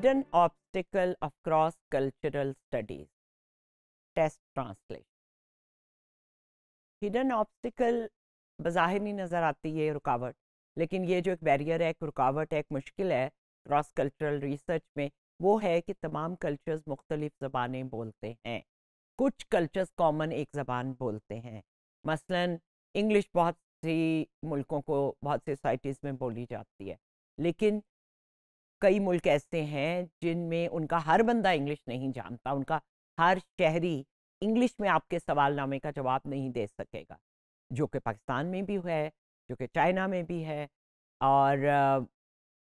hidden obstacle of cross cultural studies test translation hidden obstacle बाहर नहीं नज़र आती ये रुकावट लेकिन ये जो एक बैरियर है एक रुकावट है एक मुश्किल है क्रॉस कल्चरल रिसर्च में वो है कि तमाम कल्चर्स मुख्तलिफ ज़बानें बोलते हैं कुछ कल्चर्स कॉमन एक ज़बान बोलते हैं मसलन इंग्लिश बहुत सी मुल्कों को बहुत सी सोसाइटीज़ में बोली जाती है लेकिन कई मुल्क ऐसे हैं जिनमें उनका हर बंदा इंग्लिश नहीं जानता उनका हर शहरी इंग्लिश में आपके सवाल नामे का जवाब नहीं दे सकेगा जो कि पाकिस्तान में भी है जो कि चाइना में भी है और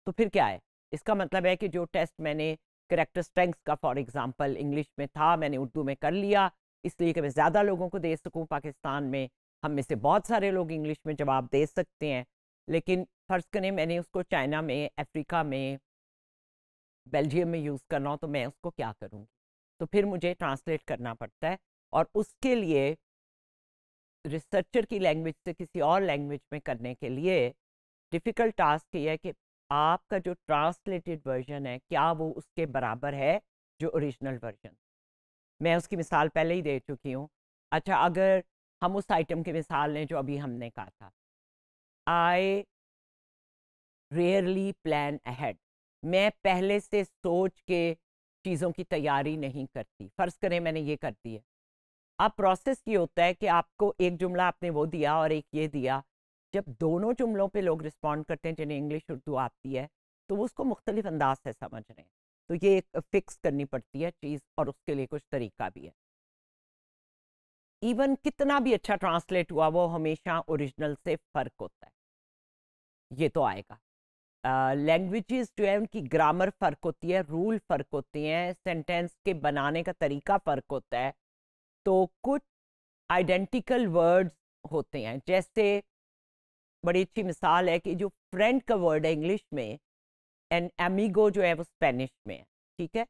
तो फिर क्या है इसका मतलब है कि जो टेस्ट मैंने करेक्टर स्ट्रेंथ का फॉर एग्ज़ाम्पल इंग्लिश में था मैंने उर्दू में कर लिया इसलिए कि मैं ज़्यादा लोगों को दे सकूँ पाकिस्तान में हम में से बहुत सारे लोग इंग्लिश में जवाब दे सकते हैं लेकिन फ़र्ज़ करें मैंने उसको चाइना में अफ्रीका में बेल्जियम में यूज़ करना हो तो मैं उसको क्या करूँगी तो फिर मुझे ट्रांसलेट करना पड़ता है और उसके लिए रिसर्चर की लैंग्वेज से किसी और लैंग्वेज में करने के लिए डिफ़िकल्ट टास्क ये है कि आपका जो ट्रांसलेटेड वर्जन है क्या वो उसके बराबर है जो ओरिजिनल वर्जन मैं उसकी मिसाल पहले ही दे चुकी हूँ अच्छा अगर हम उस आइटम की मिसाल लें जो अभी हमने कहा था आई रेयरली प्लान अहेड मैं पहले से सोच के चीज़ों की तैयारी नहीं करती फ़र्ज़ करें मैंने ये कर दी है अब प्रोसेस ये होता है कि आपको एक जुमला आपने वो दिया और एक ये दिया जब दोनों जुमलों पे लोग रिस्पॉन्ड करते हैं जिन्हें इंग्लिश उर्दू आती है तो वो उसको मुख्तलिफ अंदाज से समझ रहे हैं तो ये एक फिक्स करनी पड़ती है चीज़ और उसके लिए कुछ तरीका भी है इवन कितना भी अच्छा ट्रांसलेट हुआ वो हमेशा ओरिजिनल से फ़र्क होता है ये तो आएगा लैंग्वेजेस जो है उनकी ग्रामर फ़र्क होती है रूल फ़र्क होती हैं सेंटेंस के बनाने का तरीका फ़र्क होता है तो कुछ आइडेंटिकल वर्ड्स होते हैं जैसे बड़ी अच्छी मिसाल है कि जो फ्रेंड का वर्ड है इंग्लिश में एंड एमिगो जो है वो स्पेनिश में है ठीक है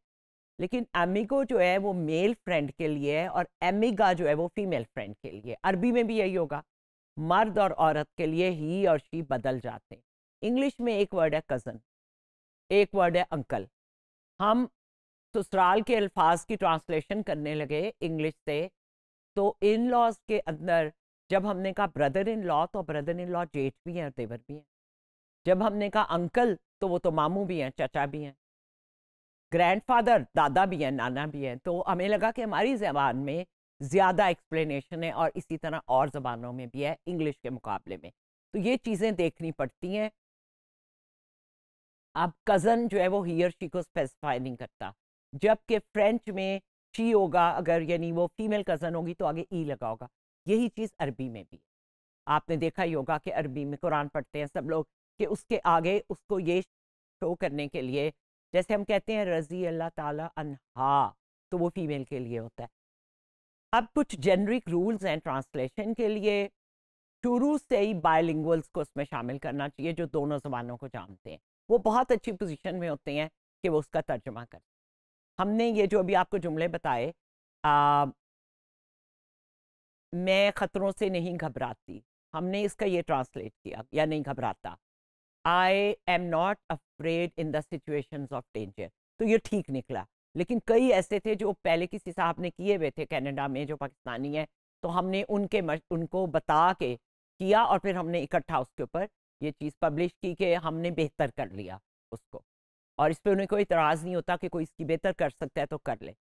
लेकिन एमिगो जो है वो मेल फ्रेंड के लिए है और एमिगा जो है वो फीमेल फ्रेंड के लिए अरबी में भी यही होगा मर्द और औरत के लिए ही और शी बदल जाते हैं इंग्लिश में एक वर्ड है कज़न एक वर्ड है अंकल हम ससुराल के अल्फाज की ट्रांसलेशन करने लगे इंग्लिश से तो इन लॉज के अंदर जब हमने कहा ब्रदर इन लॉ तो ब्रदर इन लॉ जेठ भी हैं और देवर भी हैं जब हमने कहा अंकल तो वो तो मामू भी हैं चाचा भी हैं ग्रैंडफादर दादा भी हैं नाना भी हैं तो हमें लगा कि हमारी जबान में ज़्यादा एक्सप्लेनेशन है और इसी तरह और ज़बानों में भी है इंग्लिश के मुकाबले में तो ये चीज़ें देखनी पड़ती हैं आप कज़न जो है वो ही और शी को स्पेसिफाई नहीं करता जबकि फ्रेंच में शी होगा अगर यानी वो फीमेल कज़न होगी तो आगे ई e लगा होगा यही चीज़ अरबी में भी आपने देखा ही होगा कि अरबी में कुरान पढ़ते हैं सब लोग कि उसके आगे उसको ये शो करने के लिए जैसे हम कहते हैं रजी अल्लाह ताला अनहा तो वो फीमेल के लिए होता है अब कुछ जेनरिक रूल्स हैं ट्रांसलेशन के लिए शुरू से ही बायलिंगल्स को उसमें शामिल करना चाहिए जो दोनों ज़बानों को जानते हैं वो बहुत अच्छी पोजीशन में होते हैं कि वो उसका तर्जमा कर हमने ये जो अभी आपको जुमले बताए आ, मैं ख़तरों से नहीं घबराती हमने इसका ये ट्रांसलेट किया या नहीं घबराता I am not afraid in the situation of danger तो ये ठीक निकला लेकिन कई ऐसे थे जो पहले किसी साहब ने किए हुए थे कनाडा में जो पाकिस्तानी है तो हमने उनके उनको बता के किया और फिर हमने इकट्ठा उसके ऊपर ये चीज़ पब्लिश की कि हमने बेहतर कर लिया उसको और इस पर उन्हें कोई इतराज़ नहीं होता कि कोई इसकी बेहतर कर सकता है तो कर ले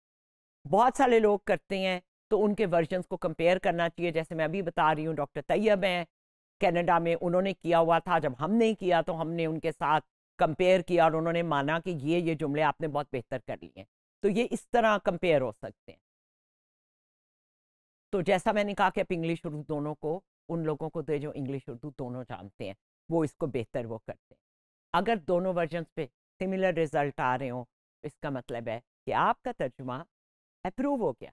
बहुत सारे लोग करते हैं तो उनके वर्जन्स को कंपेयर करना चाहिए जैसे मैं अभी बता रही हूँ डॉक्टर तैयब हैं कनाडा में उन्होंने किया हुआ था जब हमने किया तो हमने उनके साथ कंपेयर किया और उन्होंने माना कि ये ये जुमले आपने बहुत बेहतर कर लिए हैं तो ये इस तरह कंपेयर हो सकते हैं तो जैसा मैंने कहा कि आप इंग्लिश उर्दू दोनों को उन लोगों को दे तो जो इंग्लिश उर्दू दोनों जानते हैं वो इसको बेहतर वो करते हैं अगर दोनों वर्जन पे सिमिलर रिजल्ट आ रहे हो इसका मतलब है कि आपका तर्जुमा अप्रूव हो गया